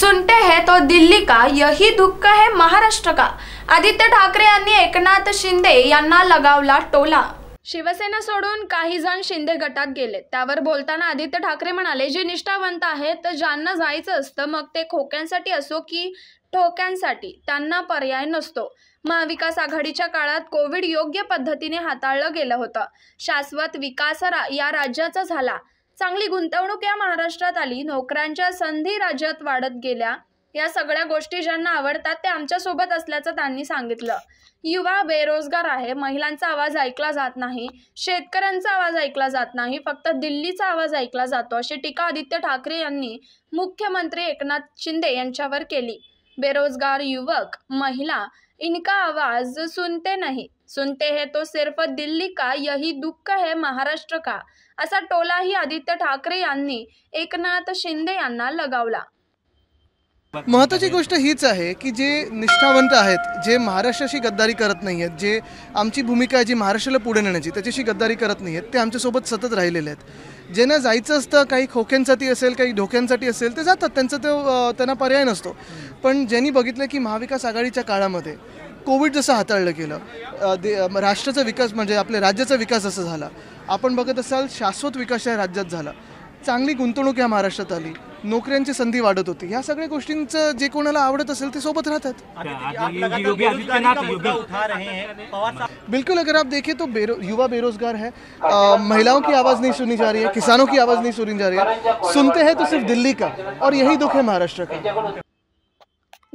सुनते हैं तो दिल्ली का यही दुःख है महाराष्ट्र का आदित्य ठाकरे यांनी एकनाथ शिंदे यांना लगावला टोला शिवसेना सोडून काही जण शिंदे गटात गेले त्यावर बोलताना आदित्य ठाकरे म्हणाले जे निष्ठावंत आहेत तर ज्यांना जायचं असतं मग ते खोक्यांसाठी असो की ठोक्यांसाठी त्यांना पर्याय नसतो महाविकास आघाडीच्या काळात कोविड योग्य पद्धतीने हाताळलं गेलं होतं शाश्वत विकास या राज्याचा झाला चांगली गुंतवणूक या महाराष्ट्रात आली नोकऱ्यांच्या संधी राज्यात वाढत गेल्या या सगळ्या गोष्टी ज्यांना आवडतात त्या आमच्यासोबत असल्याचं त्यांनी सांगितलं युवा बेरोजगार आहे महिलांचा आवाज ऐकला जात नाही शेतकऱ्यांचा आवाज ऐकला जात नाही फक्त दिल्लीचा आवाज ऐकला जातो अशी टीका आदित्य ठाकरे यांनी मुख्यमंत्री एकनाथ शिंदे यांच्यावर केली बेरोजगार युवक महिला इनका आवाज़ सुनते नहीं सुनते है तो सिर्फ दिल्ली का यही दुःख है महाराष्ट्र का असा टोलाही आदित्य ठाकरे यांनी एकनाथ शिंदे यांना लगावला महत्त्वाची गोष्ट हीच आहे की जे निष्ठावंत आहेत जे महाराष्ट्राशी गद्दारी करत नाही आहेत जे आमची भूमिका आहे जी महाराष्ट्राला पुढे नेण्याची त्याच्याशी गद्दारी करत नाही आहेत ते आमच्यासोबत सतत राहिलेले आहेत ज्यांना जायचं असतं काही खोक्यांसाठी असेल काही धोक्यांसाठी असेल ते जातात त्यांचा तो त्यांना पर्याय नसतो पण ज्यांनी बघितलं की महाविकास आघाडीच्या काळामध्ये कोविड जसं हाताळलं गेलं दे राष्ट्राचा विकास म्हणजे आपल्या राज्याचा विकास असं झाला आपण बघत असाल शाश्वत विकास या राज्यात झाला चांगली गुंतवणूक या महाराष्ट्रात आली नौकरी संधी वाढत होती ह्या सगळ्या गोष्टींचं जे कोणाला आवडत असेल ते सोबत राहतात बिल्कुल अगर आप देखे तो युवा बेरोजगार है महिलाओं की आवाज़ नहीं सुनी जा रही है किसानों की आवाज़ नहीं सुनी जा रही है सुनते हैं तो सिर्फ दिल्ली का और यही दुख है महाराष्ट्र का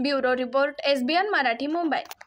ब्यूरो रिपोर्ट एस मराठी मुंबई